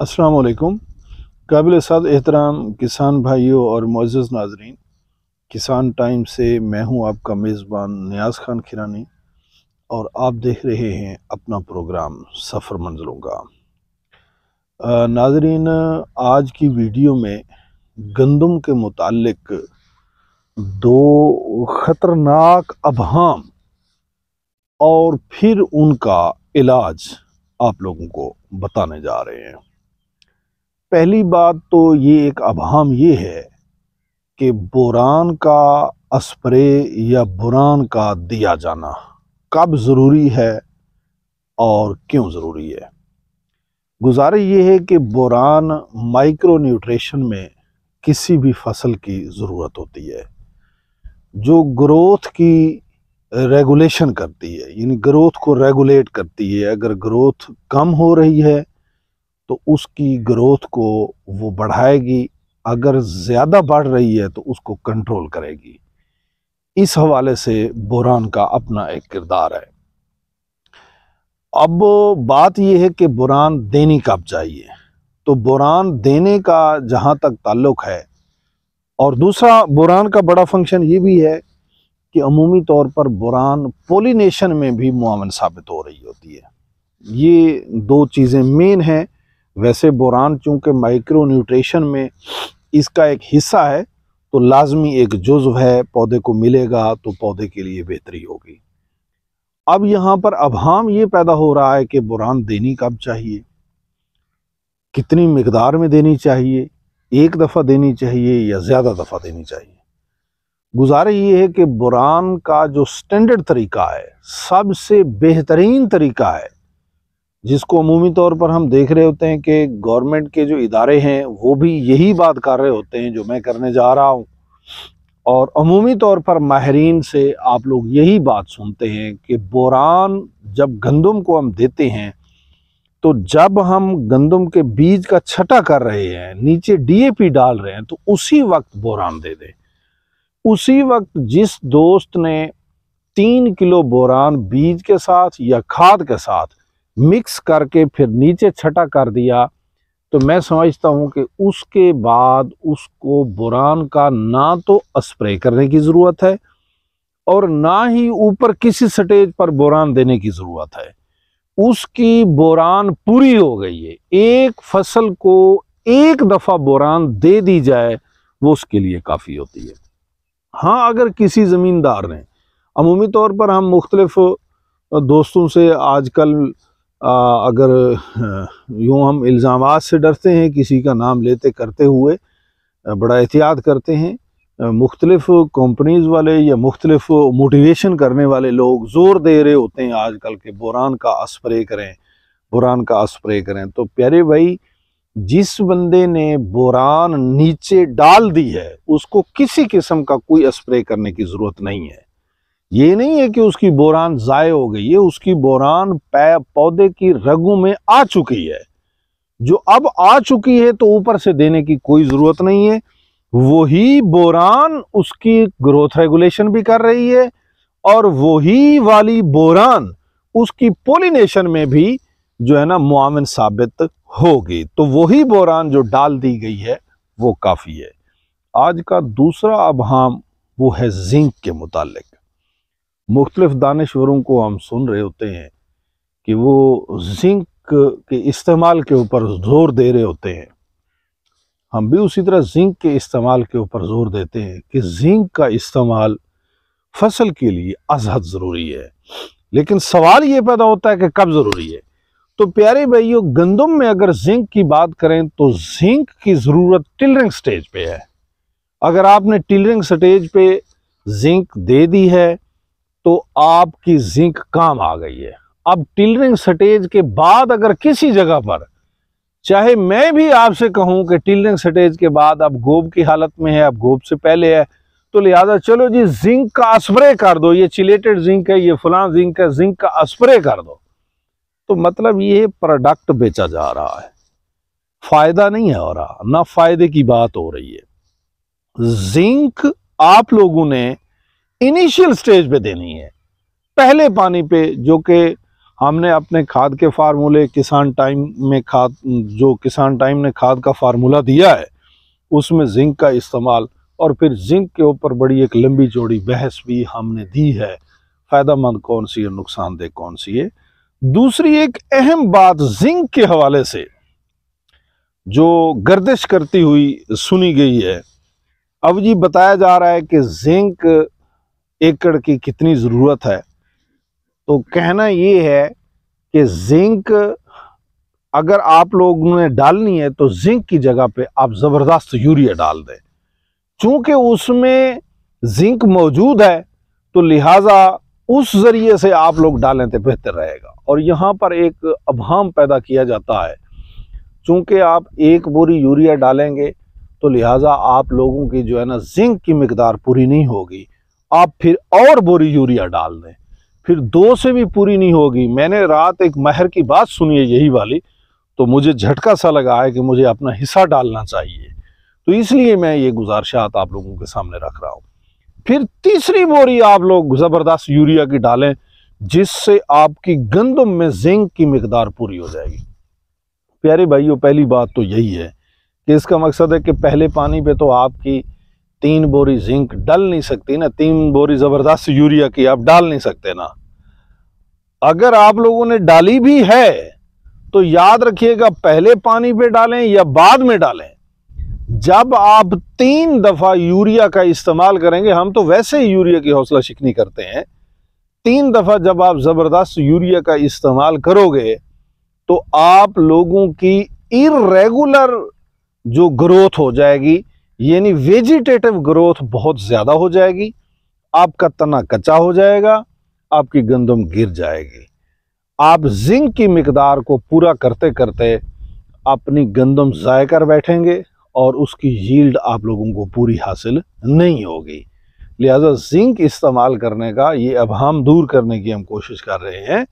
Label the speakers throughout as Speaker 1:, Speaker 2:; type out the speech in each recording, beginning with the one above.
Speaker 1: असलकुम काबिल साद एहतराम किसान भाइयों और मोज़ नाजरीन किसान टाइम से मैं हूं आपका मेज़बान नियाज़ खान खिरानी और आप देख रहे हैं अपना प्रोग्राम सफ़र मंजिलों का नाजरीन आज की वीडियो में गंदम के मुतालिक दो ख़तरनाक अभाम और फिर उनका इलाज आप लोगों को बताने जा रहे हैं पहली बात तो ये एक अभाम ये है कि बुरान का स्प्रे या बुरान का दिया जाना कब ज़रूरी है और क्यों ज़रूरी है गुजारे ये है कि बुरान माइक्रो न्यूट्रेशन में किसी भी फसल की ज़रूरत होती है जो ग्रोथ की रेगुलेशन करती है यानी ग्रोथ को रेगुलेट करती है अगर ग्रोथ कम हो रही है तो उसकी ग्रोथ को वो बढ़ाएगी अगर ज़्यादा बढ़ रही है तो उसको कंट्रोल करेगी इस हवाले से बुरान का अपना एक किरदार है अब बात यह है कि बुरान देनी कब चाहिए तो बुरान देने का जहाँ तक ताल्लुक है और दूसरा बुरान का बड़ा फंक्शन ये भी है कि अमूमी तौर पर बुरान पोलिनेशन में भी मुआवन साबित हो रही होती है ये दो चीज़ें मेन हैं वैसे बोरान चूँकि माइक्रो न्यूट्रेशन में इसका एक हिस्सा है तो लाजमी एक जुज्व है पौधे को मिलेगा तो पौधे के लिए बेहतरी होगी अब यहाँ पर अभाम ये पैदा हो रहा है कि बुरान देनी कब चाहिए कितनी मकदार में देनी चाहिए एक दफ़ा देनी चाहिए या ज़्यादा दफ़ा देनी चाहिए गुजारा ये है कि बुरान का जो स्टैंडर्ड तरीका है सबसे बेहतरीन तरीका है जिसको अमूमी तौर पर हम देख रहे होते हैं कि गवर्नमेंट के जो इदारे हैं वो भी यही बात कर रहे होते हैं जो मैं करने जा रहा हूँ और अमूमी तौर पर माहरीन से आप लोग यही बात सुनते हैं कि बोरान जब गंदम को हम देते हैं तो जब हम गंदम के बीज का छटा कर रहे हैं नीचे डीएपी डाल रहे हैं तो उसी वक्त बोरान दे दें उसी वक्त जिस दोस्त ने तीन किलो बोरान बीज के साथ या खाद के साथ मिक्स करके फिर नीचे छटा कर दिया तो मैं समझता हूँ कि उसके बाद उसको बुरान का ना तो स्प्रे करने की ज़रूरत है और ना ही ऊपर किसी स्टेज पर बुरान देने की ज़रूरत है उसकी बुरान पूरी हो गई है एक फसल को एक दफ़ा बुरान दे दी जाए वो उसके लिए काफ़ी होती है हाँ अगर किसी ज़मींदार ने अमूमी तौर पर हम मुख्तलफ़ दोस्तों से आजकल आ, अगर यूँ हम इल्ज़ाम से डरते हैं किसी का नाम लेते करते हुए बड़ा एहतियात करते हैं मुख्तलिफ़ कंपनीज़ वाले या मुख्तलफ मोटिवेशन करने वाले लोग ज़ोर दे रहे होते हैं आजकल के बुरान का स्प्रे करें बुरान का स्प्रे करें तो प्यारे भाई जिस बंदे ने बुरान नीचे डाल दी है उसको किसी किस्म का कोई स्प्रे करने की ज़रूरत नहीं है ये नहीं है कि उसकी बोरान ज़ाय हो गई है उसकी बोरान पौधे की रगों में आ चुकी है जो अब आ चुकी है तो ऊपर से देने की कोई ज़रूरत नहीं है वही बोरान उसकी ग्रोथ रेगुलेशन भी कर रही है और वही वाली बोरान उसकी पोलिनेशन में भी जो है ना मुआवन साबित होगी तो वही बोरान जो डाल दी गई है वो काफ़ी है आज का दूसरा अब हम वो है जिंक के मुतालिक मुख्तलिफ़ दानश्वरों को हम सुन रहे होते हैं कि वो जिंक के इस्तेमाल के ऊपर ज़ोर दे रहे होते हैं हम भी उसी तरह जिंक के इस्तेमाल के ऊपर ज़ोर देते हैं कि जिंक का इस्तेमाल फसल के लिए अजहद ज़रूरी है लेकिन सवाल ये पैदा होता है कि कब ज़रूरी है तो प्यारे भाइयों गंदम में अगर जिंक की बात करें तो जिंक की ज़रूरत टिलरिंग स्टेज पे है अगर आपने टिलरिंग स्टेज पे जिंक दे दी है तो आपकी जिंक काम आ गई है अब टिलरिंग स्टेज के बाद अगर किसी जगह पर चाहे मैं भी आपसे कहूं कि टिलरिंग स्टेज के बाद आप गोब की हालत में है आप गोब से पहले है तो लिहाजा चलो जी जिंक का स्प्रे कर दो ये चिलेटेड जिंक है ये फलां जिंक है जिंक का स्प्रे कर दो तो मतलब ये प्रोडक्ट बेचा जा रहा है फ़ायदा नहीं है हो रहा ना फ़ायदे की बात हो रही है जिंक आप लोगों ने इनिशियल स्टेज पे देनी है पहले पानी पे जो कि हमने अपने खाद के फार्मूले किसान टाइम में खाद जो किसान टाइम ने खाद का फार्मूला दिया है उसमें जिंक का इस्तेमाल और फिर जिंक के ऊपर बड़ी एक लंबी जोड़ी बहस भी हमने दी है फ़ायदा मंद कौन सी है नुकसानदेह कौन सी है दूसरी एक अहम बात जिंक के हवाले से जो गर्दिश करती हुई सुनी गई है अब जी बताया जा रहा है कि जिंक एकड़ की कितनी ज़रूरत है तो कहना ये है कि जिंक अगर आप लोगों ने डालनी है तो जिंक की जगह पे आप ज़बरदस्त यूरिया डाल दें चूँकि उसमें जिंक मौजूद है तो लिहाजा उस ज़रिए से आप लोग डालें तो बेहतर रहेगा और यहाँ पर एक अभाम पैदा किया जाता है चूँकि आप एक बोरी यूरिया डालेंगे तो लिहाजा आप लोगों की जो है ना जिंक की मकदार पूरी नहीं होगी आप फिर और बोरी यूरिया डाल दें फिर दो से भी पूरी नहीं होगी मैंने रात एक महर की बात सुनी है यही वाली तो मुझे झटका सा लगा है कि मुझे अपना हिस्सा डालना चाहिए तो इसलिए मैं ये गुजारिशात आप लोगों के सामने रख रहा हूँ फिर तीसरी बोरी आप लोग ज़बरदस्त यूरिया की डालें जिससे आपकी गंदम में जिंक की मकदार पूरी हो जाएगी प्यारे भाइयों पहली बात तो यही है कि इसका मकसद है कि पहले पानी पे तो आपकी तीन बोरी जिंक डल नहीं सकती ना तीन बोरी ज़बरदस्त यूरिया की आप डाल नहीं सकते ना अगर आप लोगों ने डाली भी है तो याद रखिएगा पहले पानी पे डालें या बाद में डालें जब आप तीन दफ़ा यूरिया का इस्तेमाल करेंगे हम तो वैसे ही यूरिया की हौसला शिकनी करते हैं तीन दफ़ा जब आप ज़बरदस्त यूरिया का इस्तेमाल करोगे तो आप लोगों की इरेगुलर जो ग्रोथ हो जाएगी यानी वेजिटेटिव ग्रोथ बहुत ज़्यादा हो जाएगी आपका तना कच्चा हो जाएगा आपकी गंदम गिर जाएगी आप जिंक की मकदार को पूरा करते करते अपनी गंदम ज़ाय कर बैठेंगे और उसकी यील्ड आप लोगों को पूरी हासिल नहीं होगी लिहाजा जिंक इस्तेमाल करने का ये अब हम दूर करने की हम कोशिश कर रहे हैं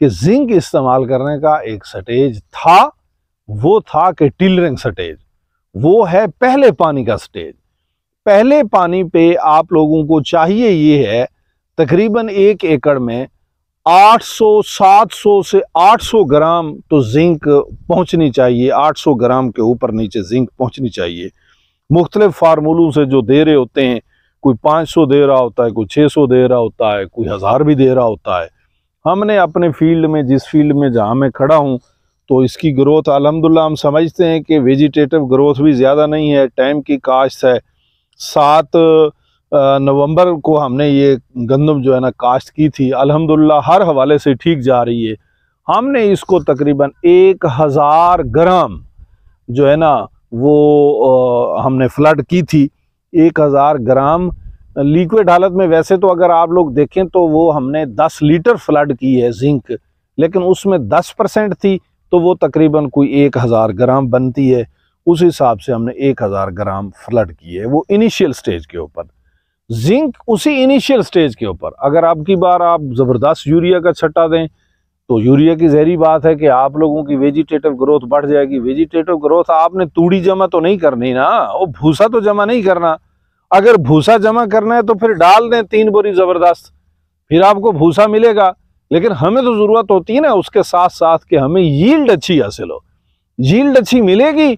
Speaker 1: कि जिंक इस्तेमाल करने का एक सटेज था वो था कि टिलरिंग सटेज वो है पहले पानी का स्टेज पहले पानी पे आप लोगों को चाहिए ये है तकरीबन एक एकड़ में 800 700 से 800 ग्राम तो जिंक पहुंचनी चाहिए 800 ग्राम के ऊपर नीचे जिंक पहुंचनी चाहिए मुख्तलिफ़ फार्मूलों से जो दे रहे होते हैं कोई 500 दे रहा होता है कोई 600 दे रहा होता है कोई हज़ार भी दे रहा होता है हमने अपने फील्ड में जिस फील्ड में जहाँ मैं खड़ा हूँ तो इसकी ग्रोथ अलहमदिल्ला हम समझते हैं कि वेजिटेटिव ग्रोथ भी ज़्यादा नहीं है टाइम की काश्त है सात नवंबर को हमने ये गंदम जो है ना काश्त की थी अलहमदिल्ला हर हवाले से ठीक जा रही है हमने इसको तकरीबन एक हज़ार ग्राम जो है ना वो आ, हमने फ्लड की थी एक हज़ार ग्राम लिक्विड हालत में वैसे तो अगर आप लोग देखें तो वो हमने दस लीटर फ्लड की है जिंक लेकिन उसमें दस परसेंट थी तो वो तकरीबन कोई एक हज़ार ग्राम बनती है उस हिसाब से हमने एक हज़ार ग्राम फ्लड की है वो इनिशियल स्टेज के ऊपर जिंक उसी इनिशियल स्टेज के ऊपर अगर आपकी बार आप ज़बरदस्त यूरिया का छट्टा दें तो यूरिया की जहरी बात है कि आप लोगों की वेजिटेटिव ग्रोथ बढ़ जाएगी वेजिटेटिव ग्रोथ आपने तूड़ी जमा तो नहीं करनी ना वो भूसा तो जमा नहीं करना अगर भूसा जमा करना है तो फिर डाल दें तीन बोरी ज़बरदस्त फिर आपको भूसा मिलेगा लेकिन हमें तो ज़रूरत होती है ना उसके साथ साथ कि हमें यील्ड अच्छी हासिल हो यील्ड अच्छी मिलेगी